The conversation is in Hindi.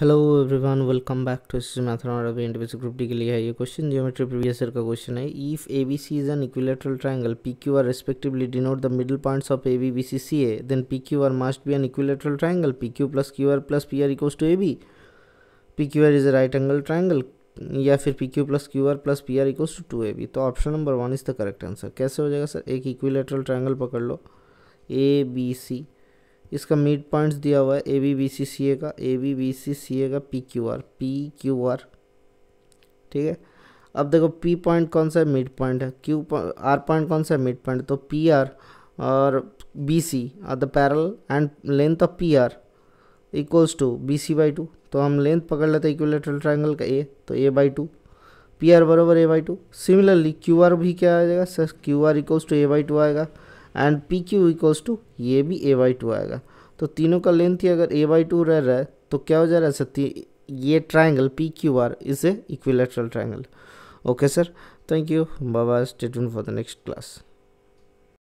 hello everyone welcome back to एस मैथन और अभी इंडिविजुअल ग्रुप डी के लिए है ये क्वेश्चन जियोमेट्री प्रीवियस ईयर का क्वेश्चन है if A B C is an equilateral triangle P Q R respectively denote the middle points of A B B C C A then P Q R must be an equilateral triangle P Q plus Q R plus P R equals to A B P Q R is a right angle triangle या फिर P Q plus Q R plus P R equal to two A B तो option number one is the correct answer कैसे हो जाएगा सर एक इक्विलेटरल ट्राइंगल पकड़ लो ए बी सी इसका मिड पॉइंट्स दिया हुआ है ए B B C C A का ए B B C C A का P Q R P Q R ठीक है अब देखो पी पॉइंट कौन सा है मिड पॉइंट है क्यू आर पॉइंट कौन सा है मिड पॉइंट तो पी आर और B C are the parallel and length of P R equals to B C by two तो हम लेंथ पकड़ लेते हैं इक्विलेटरल ट्राइंगल का ए तो A by two P R बराबर A by two similarly Q R भी क्या आ जाएगा sir Q R equals to A by two आएगा and P Q equals to ये भी ए बाई टू आएगा तो तीनों का लेंथ ही अगर ए बाई टू रह रहा है तो क्या हो जा रहा है सर ये triangle P Q R is a equilateral triangle okay sir thank you बाबा state for the next class